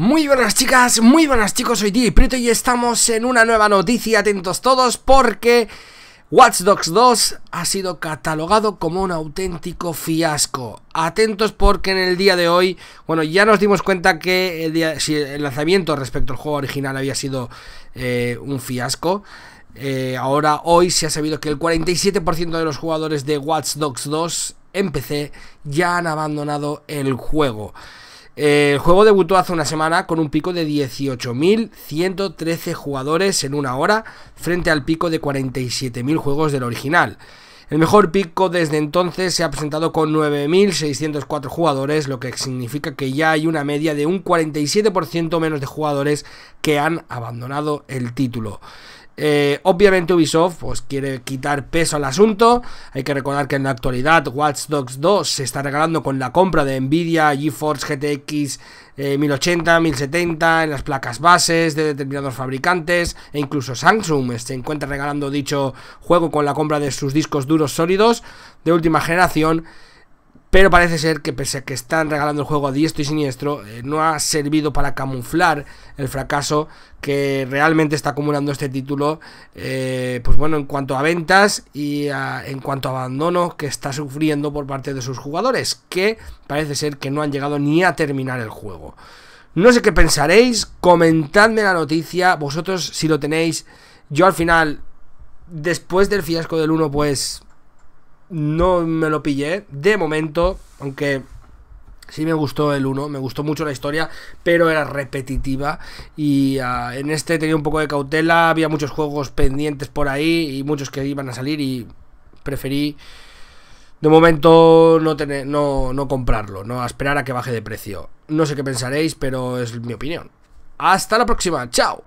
Muy buenas chicas, muy buenas chicos, soy DJ Prieto y estamos en una nueva noticia, atentos todos, porque Watch Dogs 2 ha sido catalogado como un auténtico fiasco. Atentos porque en el día de hoy, bueno, ya nos dimos cuenta que el, lanzamiento respecto al juego original había sido eh, un fiasco. Eh, ahora, hoy se ha sabido que el 47% de los jugadores de Watch Dogs 2 en PC ya han abandonado el juego. Eh, el juego debutó hace una semana con un pico de 18.113 jugadores en una hora frente al pico de 47.000 juegos del original. El mejor pico desde entonces se ha presentado con 9.604 jugadores, lo que significa que ya hay una media de un 47% menos de jugadores que han abandonado el título. Eh, obviamente Ubisoft pues, quiere quitar peso al asunto. Hay que recordar que en la actualidad Watch Dogs 2 se está regalando con la compra de Nvidia, GeForce GTX 1080, 1070 en las placas bases de determinados fabricantes e incluso Samsung se encuentra regalando dicho juego con la compra de sus discos duros sólidos de última generación. Pero parece ser que pese a que están regalando el juego a diestro y siniestro, eh, no ha servido para camuflar el fracaso que realmente está acumulando este título, eh, pues bueno, en cuanto a ventas y en cuanto a abandono que está sufriendo por parte de sus jugadores, que parece ser que no han llegado ni a terminar el juego. No sé qué pensaréis, comentadme la noticia, vosotros si lo tenéis, yo al final, después del fiasco del 1, pues no me lo pillé, de momento, aunque Sí me gustó el 1, me gustó mucho la historia, pero era repetitiva y ah, en este tenía un poco de cautela, había muchos juegos pendientes por ahí y muchos que iban a salir y preferí de momento no, tener, no, no comprarlo, no a esperar a que baje de precio. No sé qué pensaréis, pero es mi opinión. Hasta la próxima, chao.